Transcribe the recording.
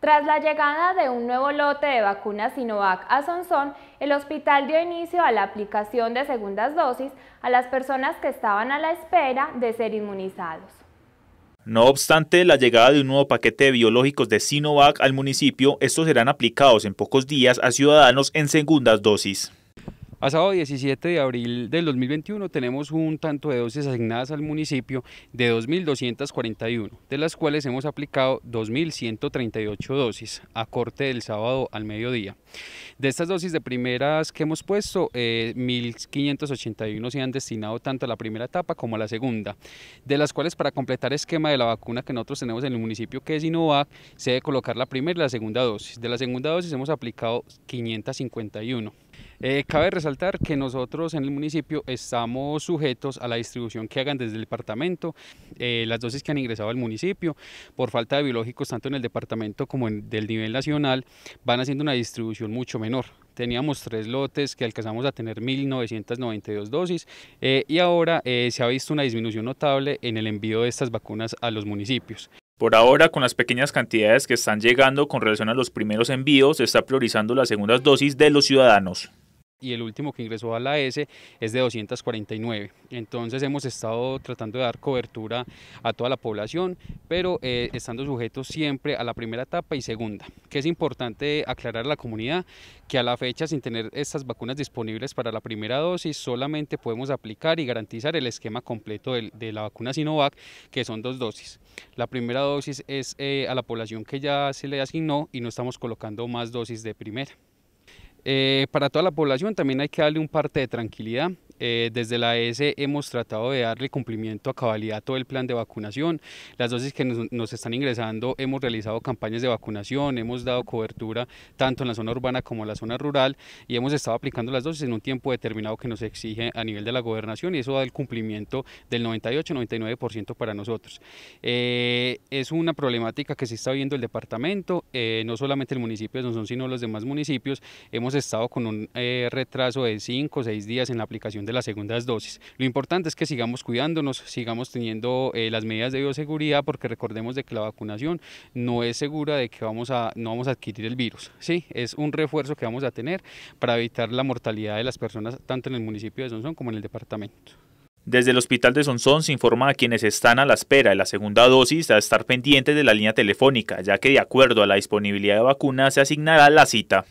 Tras la llegada de un nuevo lote de vacunas Sinovac a Sonsón, el hospital dio inicio a la aplicación de segundas dosis a las personas que estaban a la espera de ser inmunizados. No obstante, la llegada de un nuevo paquete de biológicos de Sinovac al municipio, estos serán aplicados en pocos días a ciudadanos en segundas dosis. A sábado 17 de abril del 2021 tenemos un tanto de dosis asignadas al municipio de 2.241, de las cuales hemos aplicado 2.138 dosis a corte del sábado al mediodía. De estas dosis de primeras que hemos puesto, 1.581 eh, se han destinado tanto a la primera etapa como a la segunda, de las cuales para completar esquema de la vacuna que nosotros tenemos en el municipio que es Inovac se debe colocar la primera y la segunda dosis. De la segunda dosis hemos aplicado 551. Eh, cabe resaltar que nosotros en el municipio estamos sujetos a la distribución que hagan desde el departamento, eh, las dosis que han ingresado al municipio, por falta de biológicos tanto en el departamento como en, del nivel nacional, van haciendo una distribución mucho menor teníamos tres lotes que alcanzamos a tener 1.992 dosis eh, y ahora se ha visto una disminución notable en el envío de estas vacunas a los municipios. Por ahora, con las pequeñas cantidades que están llegando con relación a los primeros envíos, se está priorizando las segundas dosis de los ciudadanos y el último que ingresó a la S es de 249. Entonces hemos estado tratando de dar cobertura a toda la población, pero eh, estando sujetos siempre a la primera etapa y segunda, que es importante aclarar a la comunidad que a la fecha sin tener estas vacunas disponibles para la primera dosis solamente podemos aplicar y garantizar el esquema completo de, la vacuna Sinovac, que son dos dosis. La primera dosis es eh, a la población que ya se le asignó y no estamos colocando más dosis de primera. Eh, para toda la población también hay que darle un parte de tranquilidad eh, desde la e S e hemos tratado de darle cumplimiento a cabalidad a todo el plan de vacunación. Las dosis que nos, están ingresando, hemos realizado campañas de vacunación, hemos dado cobertura tanto en la zona urbana como en la zona rural y hemos estado aplicando las dosis en un tiempo determinado que nos exige a nivel de la gobernación y eso da el cumplimiento del 98-99% para nosotros. Eh, es una problemática que se está viendo el departamento, eh, no solamente el municipio de Sonsón, sino los demás municipios. Hemos estado con un retraso de 5 o 6 días en la aplicación de de las segundas dosis. Lo importante es que sigamos cuidándonos, sigamos teniendo eh, las medidas de bioseguridad porque recordemos de que la vacunación no es segura de que vamos a, no vamos a adquirir el virus. Sí, es un refuerzo que vamos a tener para evitar la mortalidad de las personas tanto en el municipio de Sonsón como en el departamento. Desde el Hospital de Sonsón se informa a quienes están a la espera de la segunda dosis a estar pendientes de la línea telefónica, ya que de acuerdo a la disponibilidad de vacunas se asignará la cita.